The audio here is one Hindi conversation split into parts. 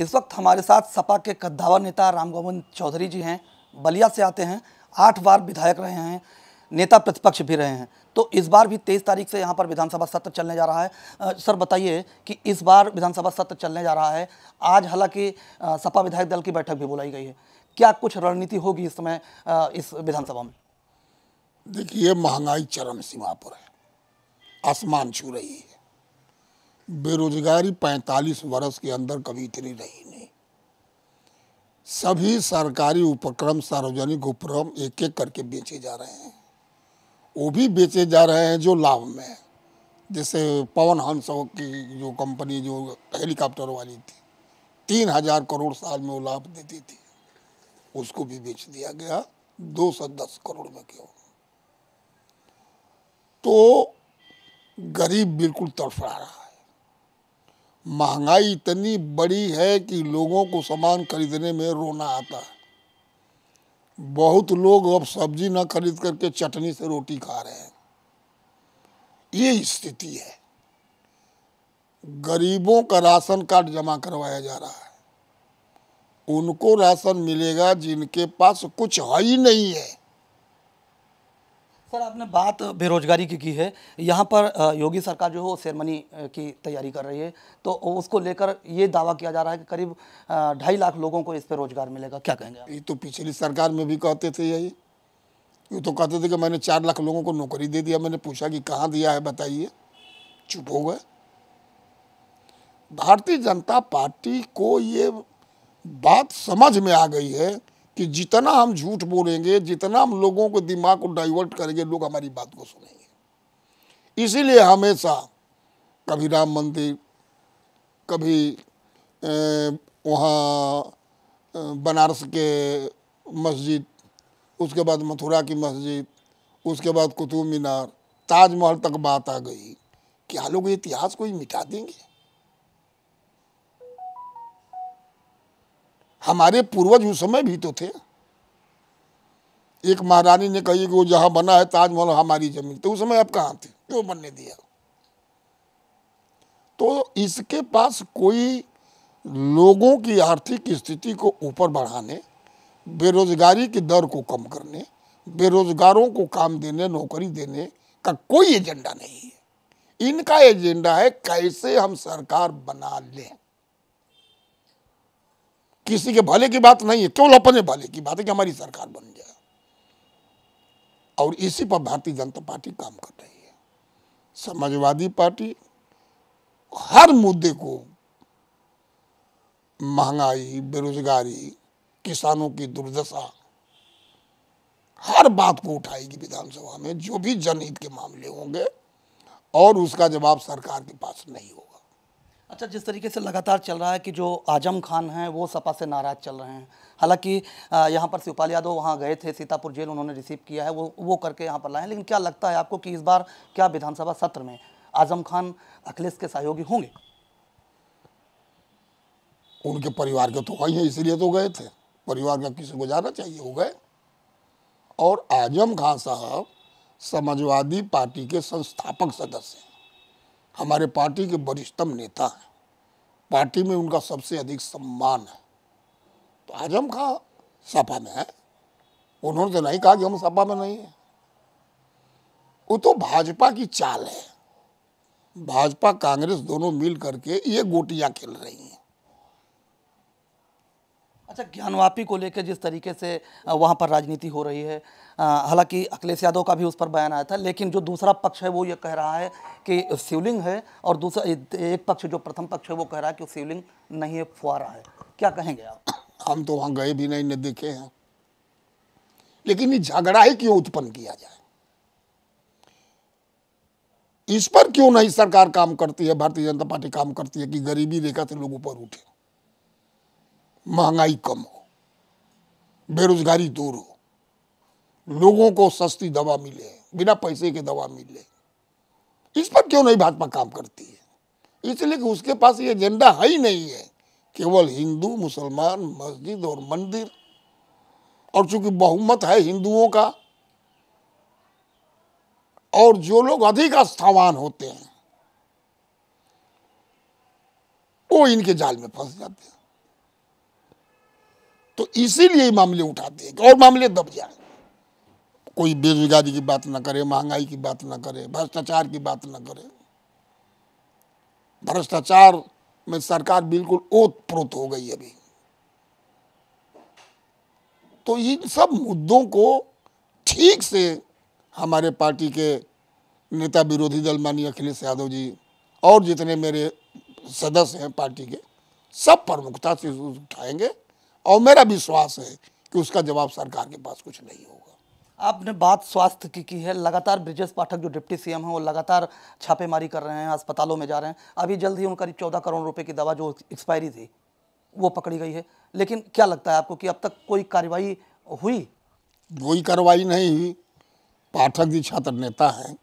इस वक्त हमारे साथ सपा के कद्दावर नेता राम चौधरी जी हैं बलिया से आते हैं आठ बार विधायक रहे हैं नेता प्रतिपक्ष भी रहे हैं तो इस बार भी तेईस तारीख से यहाँ पर विधानसभा सत्र चलने जा रहा है आ, सर बताइए कि इस बार विधानसभा सत्र चलने जा रहा है आज हालांकि सपा विधायक दल की बैठक भी बुलाई गई है क्या कुछ रणनीति होगी इस समय इस विधानसभा में देखिए महंगाई चरम सीमा पर है आसमान छू रही है बेरोजगारी 45 वर्ष के अंदर कभी इतनी रही नहीं सभी सरकारी उपक्रम सार्वजनिक उपक्रम एक एक करके बेचे जा रहे हैं वो भी बेचे जा रहे हैं जो लाभ में जैसे पवन हंस की जो कंपनी जो हेलीकॉप्टर वाली थी तीन हजार करोड़ साल में वो लाभ देती थी उसको भी बेच दिया गया दो सौ दस करोड़ में क्यों तो गरीब बिल्कुल तड़फड़ा रहा महंगाई इतनी बड़ी है कि लोगों को सामान खरीदने में रोना आता है बहुत लोग अब सब्जी ना खरीद करके चटनी से रोटी खा रहे हैं ये स्थिति है गरीबों का राशन कार्ड जमा करवाया जा रहा है उनको राशन मिलेगा जिनके पास कुछ है ही नहीं है सर आपने बात बेरोजगारी की की है यहाँ पर योगी सरकार जो है वो की तैयारी कर रही है तो उसको लेकर ये दावा किया जा रहा है कि करीब ढाई लाख लोगों को इस पर रोजगार मिलेगा क्या कहेंगे ये तो पिछली सरकार में भी कहते थे यही ये तो कहते थे कि मैंने चार लाख लोगों को नौकरी दे दिया मैंने पूछा कि कहाँ दिया है बताइए चुप हो गए भारतीय जनता पार्टी को ये बात समझ में आ गई है कि जितना हम झूठ बोलेंगे जितना हम लोगों को दिमाग को डाइवर्ट करेंगे लोग हमारी बात को सुनेंगे इसीलिए हमेशा कभी राम मंदिर कभी वहाँ बनारस के मस्जिद उसके बाद मथुरा की मस्जिद उसके बाद कुतुब मीनार ताजमहल तक बात आ गई क्या लोग इतिहास को ही मिटा देंगे हमारे पूर्वज उस समय भी तो थे एक महारानी ने कही कि वो जहाँ बना है ताजमहल हमारी जमीन तो उस समय आप कहाँ थे क्यों तो बनने दिया तो इसके पास कोई लोगों की आर्थिक स्थिति को ऊपर बढ़ाने बेरोजगारी की दर को कम करने बेरोजगारों को काम देने नौकरी देने का कोई एजेंडा नहीं है इनका एजेंडा है कैसे हम सरकार बना लें किसी के भले की बात नहीं है केवल अपने भले की बात है कि हमारी सरकार बन जाए और इसी पर भारतीय जनता पार्टी काम कर रही है समाजवादी पार्टी हर मुद्दे को महंगाई बेरोजगारी किसानों की दुर्दशा हर बात को उठाएगी विधानसभा में जो भी जनहित के मामले होंगे और उसका जवाब सरकार के पास नहीं होगा अच्छा जिस तरीके से लगातार चल रहा है कि जो आजम खान हैं वो सपा से नाराज़ चल रहे हैं हालांकि यहाँ पर शिवपाल यादव वहाँ गए थे सीतापुर जेल उन्होंने रिसीव किया है वो वो करके यहाँ पर लाए हैं लेकिन क्या लगता है आपको कि इस बार क्या विधानसभा सत्र में आजम खान अखिलेश के सहयोगी होंगे उनके परिवार के तो वही हैं इसीलिए तो गए थे परिवार का किसी को जाना चाहिए हो गए और आजम खान साहब समाजवादी पार्टी के संस्थापक सदस्य हैं हमारे पार्टी के वरिष्ठतम नेता हैं पार्टी में उनका सबसे अधिक सम्मान है तो आजम खां सपा में है उन्होंने तो नहीं कहा कि हम सपा में नहीं है वो तो भाजपा की चाल है भाजपा कांग्रेस दोनों मिल करके ये गोटियां खेल रही हैं अच्छा ज्ञानवापी को लेकर जिस तरीके से वहाँ पर राजनीति हो रही है हालांकि अखिलेश यादव का भी उस पर बयान आया था लेकिन जो दूसरा पक्ष है वो ये कह रहा है कि शिवलिंग है और दूसरा एक पक्ष जो प्रथम पक्ष है वो कह रहा है कि शिवलिंग नहीं है फुआरा है क्या कहेंगे आप हम तो वहाँ गए भी नहीं देखे हैं लेकिन ये झगड़ा ही क्यों उत्पन्न किया जाए इस पर क्यों नहीं सरकार काम करती है भारतीय जनता पार्टी काम करती है कि गरीबी रेखा से लोग ऊपर उठे महंगाई कम हो बेरोजगारी दूर हो लोगों को सस्ती दवा मिले बिना पैसे के दवा मिले इस पर क्यों नहीं भाजपा काम करती है इसलिए कि उसके पास ये एजेंडा है ही नहीं है केवल हिंदू मुसलमान मस्जिद और मंदिर और चूंकि बहुमत है हिंदुओं का और जो लोग अधिक आस्थावान होते हैं वो इनके जाल में फंस जाते हैं तो इसीलिए मामले उठाते हैं और मामले दब जाए कोई बेरोजगारी की बात ना करे महंगाई की बात ना करे भ्रष्टाचार की बात ना करे भ्रष्टाचार में सरकार बिल्कुल ओत प्रोत हो गई अभी तो इन सब मुद्दों को ठीक से हमारे पार्टी के नेता विरोधी दल माननीय अखिलेश यादव जी और जितने मेरे सदस्य हैं पार्टी के सब प्रमुखता से उठाएंगे और मेरा विश्वास है कि उसका जवाब सरकार के पास कुछ नहीं होगा आपने बात स्वास्थ्य की की है लगातार ब्रिजेश पाठक जो डिप्टी सीएम हैं वो लगातार छापेमारी कर रहे हैं अस्पतालों में जा रहे हैं अभी जल्द ही उन करीब चौदह करोड़ रुपए की दवा जो एक्सपायरी थी वो पकड़ी गई है लेकिन क्या लगता है आपको कि अब तक कोई कार्रवाई हुई कोई कार्रवाई नहीं हुई पाठक जी छात्र नेता हैं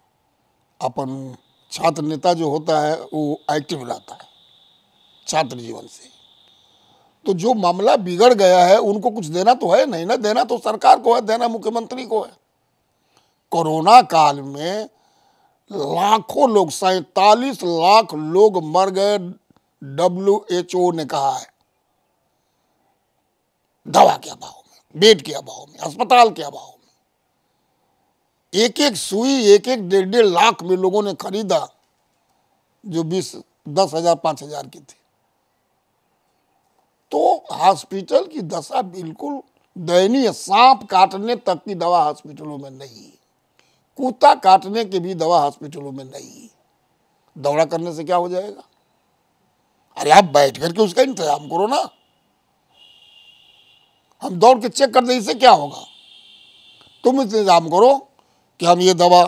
अपन छात्र नेता जो होता है वो एक्टिव रहता है छात्र जीवन से तो जो मामला बिगड़ गया है उनको कुछ देना तो है नहीं ना देना तो सरकार को है देना मुख्यमंत्री को है कोरोना काल में लाखों लोग सैतालीस लाख लोग मर गए डब्ल्यू एच ओ ने कहा है दवा के अभाव में बेड के अभाव में अस्पताल के अभाव में एक एक सुई एक एक डेढ़ डेढ़ लाख में लोगों ने खरीदा जो बीस दस हजार पांच हजार की थी हॉस्पिटल की दशा बिल्कुल दयनीय सांप काटने तक की दवा हॉस्पिटलों में नहीं कुत्ता काटने की भी दवा हॉस्पिटलों में नहीं दौड़ा करने से क्या हो जाएगा अरे आप बैठ करके उसका इंतजाम करो ना हम दौड़ के चेक कर दें इसे क्या होगा तुम इंतजाम करो कि हम ये दवा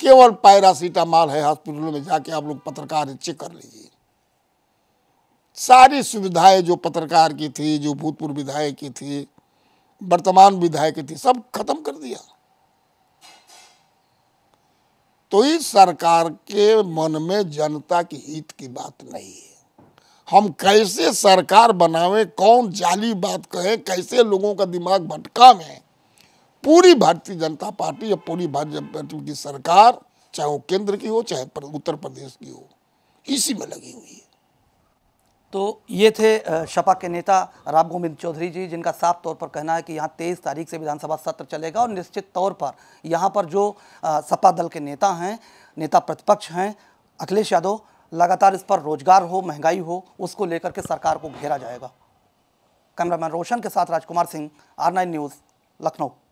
केवल पैरासीटामॉल है हॉस्पिटलों में जाके आप लोग पत्रकार चेक कर लीजिए सारी सुविधाएं जो पत्रकार की थी जो भूतपूर्व विधायक की थी वर्तमान विधायक की थी सब खत्म कर दिया तो इस सरकार के मन में जनता के हित की बात नहीं है हम कैसे सरकार बनावे कौन जाली बात कहे कैसे लोगों का दिमाग भटका में पूरी भारतीय जनता पार्टी या पूरी भारतीय पार्टी की सरकार चाहे वो केंद्र की हो चाहे उत्तर प्रदेश की हो इसी में लगी हुई है तो ये थे सपा के नेता राम गोविंद चौधरी जी जिनका साफ तौर पर कहना है कि यहाँ तेईस तारीख से विधानसभा सत्र चलेगा और निश्चित तौर पर यहाँ पर जो सपा दल के नेता हैं नेता प्रतिपक्ष हैं अखिलेश यादव लगातार इस पर रोजगार हो महंगाई हो उसको लेकर के सरकार को घेरा जाएगा कैमरामैन रोशन के साथ Rajkumar Singh R nine news Lucknow